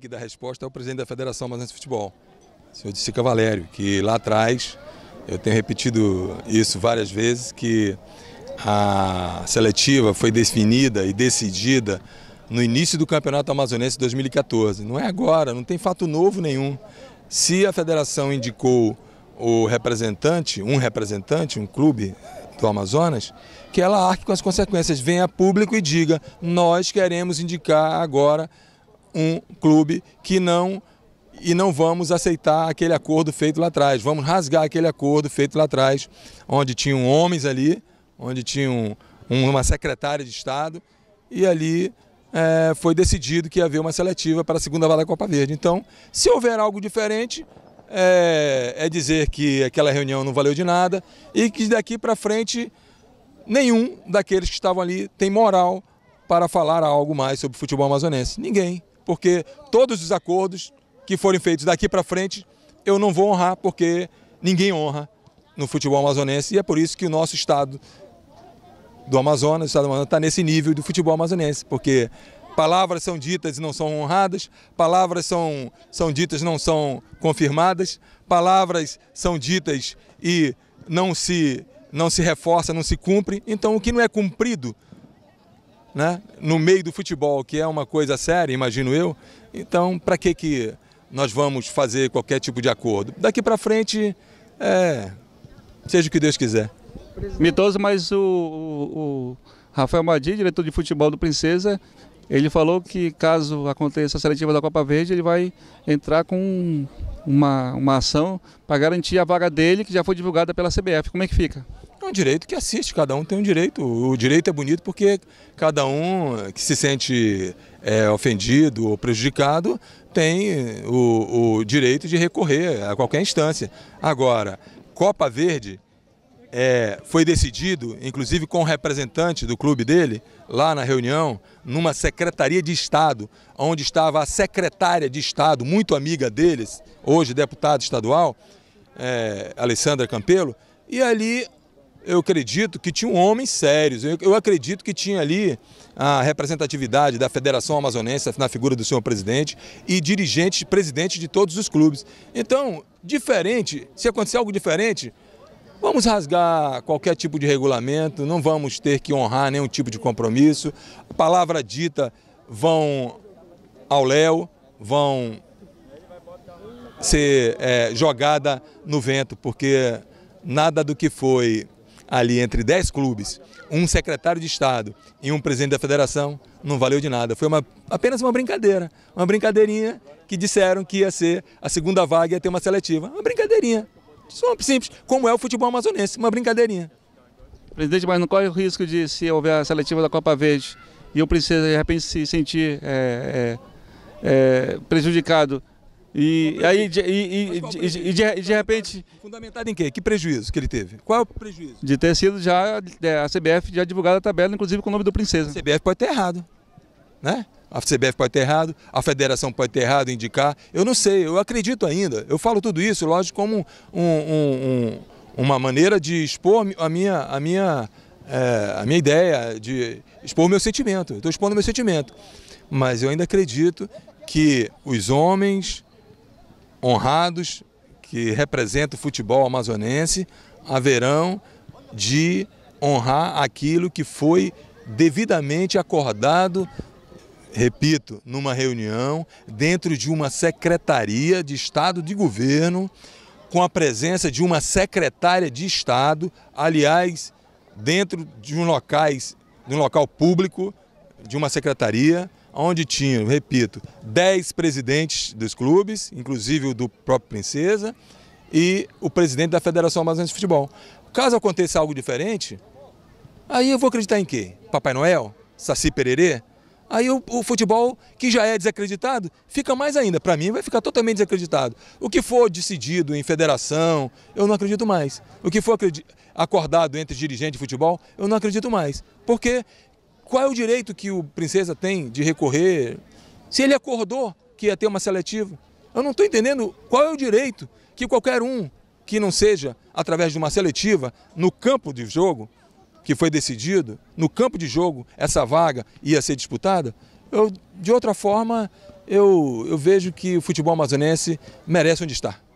que dar resposta é o presidente da Federação Amazonense de Futebol, o senhor Sica Valério, que lá atrás, eu tenho repetido isso várias vezes, que a seletiva foi definida e decidida no início do Campeonato Amazonense 2014. Não é agora, não tem fato novo nenhum. Se a federação indicou o representante, um representante, um clube do Amazonas, que ela arque com as consequências, venha público e diga: nós queremos indicar agora um clube que não e não vamos aceitar aquele acordo feito lá atrás. Vamos rasgar aquele acordo feito lá atrás, onde tinham homens ali, onde tinham uma secretária de Estado, e ali é, foi decidido que ia haver uma seletiva para a segunda vaga da Copa Verde. Então, se houver algo diferente, é, é dizer que aquela reunião não valeu de nada e que daqui para frente nenhum daqueles que estavam ali tem moral para falar algo mais sobre o futebol amazonense. Ninguém porque todos os acordos que forem feitos daqui para frente, eu não vou honrar, porque ninguém honra no futebol amazonense, e é por isso que o nosso estado do Amazonas, o estado do Amazonas, está nesse nível do futebol amazonense, porque palavras são ditas e não são honradas, palavras são, são ditas e não são confirmadas, palavras são ditas e não se, não se reforça, não se cumpre. Então, o que não é cumprido né? no meio do futebol, que é uma coisa séria, imagino eu, então para que, que nós vamos fazer qualquer tipo de acordo? Daqui para frente, é, seja o que Deus quiser. Mitoso, mas o, o, Rafael Madi, diretor de futebol do Princesa, ele falou que caso aconteça a seletiva da Copa Verde, ele vai entrar com uma, uma ação para garantir a vaga dele, que já foi divulgada pela CBF. Como é que fica? um direito que assiste, cada um tem um direito. O direito é bonito porque cada um que se sente é, ofendido ou prejudicado tem o, o direito de recorrer a qualquer instância. Agora, Copa Verde. É, foi decidido, inclusive com o representante do clube dele, lá na reunião, numa secretaria de Estado, onde estava a secretária de Estado, muito amiga deles, hoje deputada estadual, é, Alessandra Campelo, e ali eu acredito que tinha um sérios, eu, eu acredito que tinha ali a representatividade da Federação Amazonense na figura do senhor presidente e dirigentes, presidentes de todos os clubes. Então, diferente, se acontecer algo diferente, Vamos rasgar qualquer tipo de regulamento, não vamos ter que honrar nenhum tipo de compromisso. A palavra dita vão ao léu, vão ser é, jogada no vento, porque nada do que foi ali entre 10 clubes, um secretário de Estado e um presidente da federação, não valeu de nada. Foi uma, apenas uma brincadeira, uma brincadeirinha que disseram que ia ser a segunda vaga ia ter uma seletiva. Uma brincadeirinha, só simples, como é o futebol amazonense, uma brincadeirinha. Presidente, mas não corre o risco de se houver a seletiva da Copa Verde e eu preciso de repente se sentir é, é, é, prejudicado e aí, de, e, e, de, de repente. Fundamentado em quê? Que prejuízo que ele teve? Qual é o prejuízo? De ter sido já. É, a CBF já divulgada a tabela, inclusive com o nome do Princesa. A CBF pode ter errado. Né? A CBF pode ter errado, a federação pode ter errado, indicar. Eu não sei, eu acredito ainda. Eu falo tudo isso, lógico, como um, um, um, uma maneira de expor a minha, a minha, é, a minha ideia, de expor o meu sentimento. Estou expondo o meu sentimento. Mas eu ainda acredito que os homens honrados que representam o futebol amazonense haverão de honrar aquilo que foi devidamente acordado, repito, numa reunião, dentro de uma secretaria de Estado de governo, com a presença de uma secretária de Estado, aliás, dentro de um, locais, de um local público, de uma secretaria, onde tinham, repito, 10 presidentes dos clubes, inclusive o do próprio Princesa, e o presidente da Federação Amazonense de Futebol. Caso aconteça algo diferente, aí eu vou acreditar em quê? Papai Noel? Saci Pererê? Aí o, o, futebol, que já é desacreditado, fica mais ainda. Para mim, vai ficar totalmente desacreditado. O que for decidido em federação, eu não acredito mais. O que for acordado entre dirigentes de futebol, eu não acredito mais. Porque qual é o direito que o Princesa tem de recorrer? Se ele acordou que ia ter uma seletiva. Eu não estou entendendo qual é o direito que qualquer um que não seja através de uma seletiva no campo de jogo, que foi decidido, no campo de jogo, essa vaga ia ser disputada. Eu, de outra forma, eu, eu vejo que o futebol amazonense merece onde está.